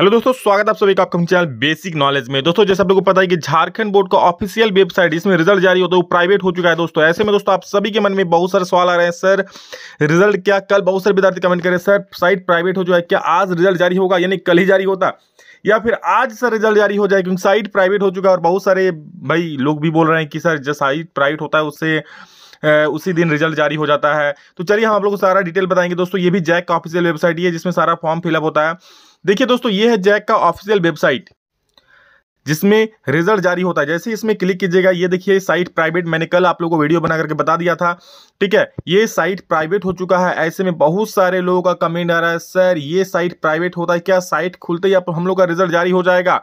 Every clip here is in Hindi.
हेलो दोस्तों स्वागत आप सभी का आपका चैनल बेसिक नॉलेज में दोस्तों जैसे आप लोगों को पता है कि झारखंड बोर्ड का ऑफिशियल वेबसाइट इसमें रिजल्ट जारी होता है वो प्राइवेट हो चुका है दोस्तों ऐसे में दोस्तों आप सभी के मन में बहुत सारे सवाल आ रहे हैं सर रिजल्ट क्या कल बहुत सारे विद्यार्थी कमेंट करें सर साइट प्राइवेट हो जाए क्या आज रिजल्ट जारी होगा यानी कल ही जारी होता या फिर आज सर रिजल्ट जारी हो जाए क्योंकि साइट प्राइवेट हो चुका है और बहुत सारे भाई लोग भी बोल रहे हैं कि सर जो साइट प्राइवेट होता है उससे उसी दिन रिजल्ट जारी हो जाता है तो चलिए हम आप लोग को सारा डिटेल बताएंगे दोस्तों ये भी जैक का ऑफिशियल वेबसाइट ही है जिसमें सारा फॉर्म फिलअप होता है देखिए दोस्तों ये है जैक का ऑफिशियल वेबसाइट जिसमें रिजल्ट जारी होता है जैसे इसमें क्लिक कीजिएगा ये देखिए साइट प्राइवेट मैंने कल आप लोगों को वीडियो बना करके बता दिया था ठीक है ये साइट प्राइवेट हो चुका है ऐसे में बहुत सारे लोगों का कमेंट आ रहा है सर ये साइट प्राइवेट होता है क्या साइट खुलते ही आप हम लोग का रिजल्ट जारी हो जाएगा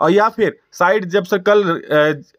और या फिर साइड जब से कल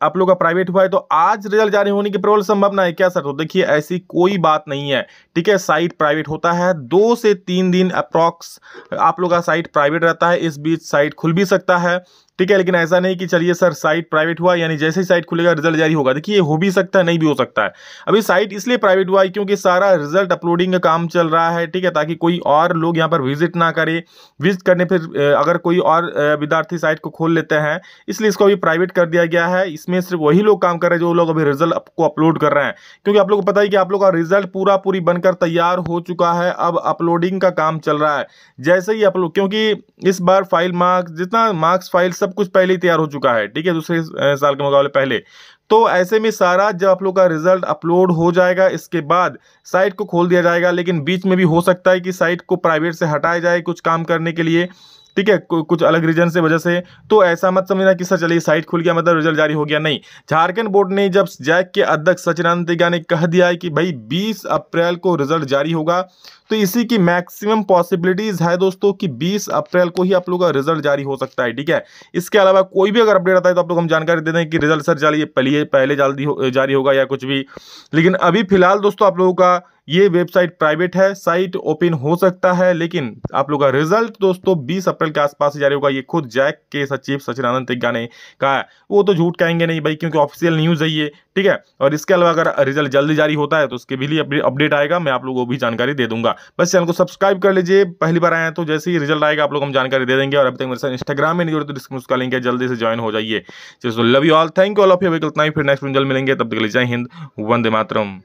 आप लोग का प्राइवेट हुआ है तो आज रिजल्ट जारी होने की प्रबल संभावना है क्या सर तो देखिए ऐसी कोई बात नहीं है ठीक है साइट प्राइवेट होता है दो से तीन दिन अप्रॉक्स आप लोग का साइट प्राइवेट रहता है इस बीच साइट खुल भी सकता है ठीक है लेकिन ऐसा नहीं कि चलिए सर साइट प्राइवेट हुआ यानी जैसे ही साइट खुलेगा रिजल्ट जारी होगा देखिए हो भी सकता है नहीं भी हो सकता है अभी साइट इसलिए प्राइवेट हुआ है क्योंकि सारा रिजल्ट अपलोडिंग का काम चल रहा है ठीक है ताकि कोई और लोग यहाँ पर विजिट ना करे विजिट करने फिर अगर कोई और विद्यार्थी साइट को खोल लेते हैं इसलिए इसलिए इसको अभी प्राइवेट कर दिया गया है इसमें सिर्फ वही लोग काम कर रहे हैं जो लोग अभी रिजल्ट को अपलोड कर रहे हैं क्योंकि आप लोग को पता ही कि आप लोग का रिजल्ट पूरा पूरी बनकर तैयार हो चुका है अब अपलोडिंग का काम चल रहा है जैसे ही अपलोड क्योंकि इस बार फाइल मार्क्स जितना मार्क्स फाइल सब कुछ पहले ही तैयार हो चुका है ठीक है दूसरे साल के मुकाबले पहले तो ऐसे में सारा जब आप लोग का रिजल्ट अपलोड हो जाएगा इसके बाद साइट को खोल दिया जाएगा लेकिन बीच में भी हो सकता है कि साइट को प्राइवेट से हटाया जाए कुछ काम करने के लिए ठीक है कुछ अलग रीजन से वजह से तो ऐसा मत समझना कि सर चलिए साइट खुल गया मतलब रिजल्ट जारी हो गया नहीं झारखंड बोर्ड ने जब जैक के अध्यक्ष सचिनानंद तिगा ने कह दिया है कि भाई बीस अप्रैल को रिजल्ट जारी होगा तो इसी की मैक्सिमम पॉसिबिलिटीज है दोस्तों कि 20 अप्रैल को ही आप लोगों का रिजल्ट जारी हो सकता है ठीक है इसके अलावा कोई भी अगर अपडेट आता है तो आप लोग हम जानकारी दे दें कि रिजल्ट सर जारी पहले पहले जल्दी जारी होगा या कुछ भी लेकिन अभी फिलहाल दोस्तों आप लोगों का ये वेबसाइट प्राइवेट है साइट ओपन हो सकता है लेकिन आप लोग का रिजल्ट दोस्तों 20 अप्रैल के आसपास जारी होगा ये खुद जैक के सचिव सचिनानंद तिग्गा ने कहा है वो तो झूठ कहेंगे नहीं भाई क्योंकि ऑफिशियल न्यूज़ है ये ठीक है और इसके अलावा अगर रिजल्ट जल्दी जारी होता है तो उसके भी लिए अपडेट आएगा मैं आप लोगों को भी जानकारी दे दूंगा बस चैनल को सब्सक्राइब कर लीजिए पहली बार आए हैं तो जैसे ही रिजल्ट आएगा आप लोग हम जानकारी दे देंगे और अभी तक मेरे साथ इंस्टाग्राम में नहीं जुड़े तो उसका लिंक है जल्दी से ज्वाइन हो जाइए love you all thank you all of you इतना ही फिर नेक्स्ट जल्द मिलेंगे तब तक जय हिंद वंदे मातरम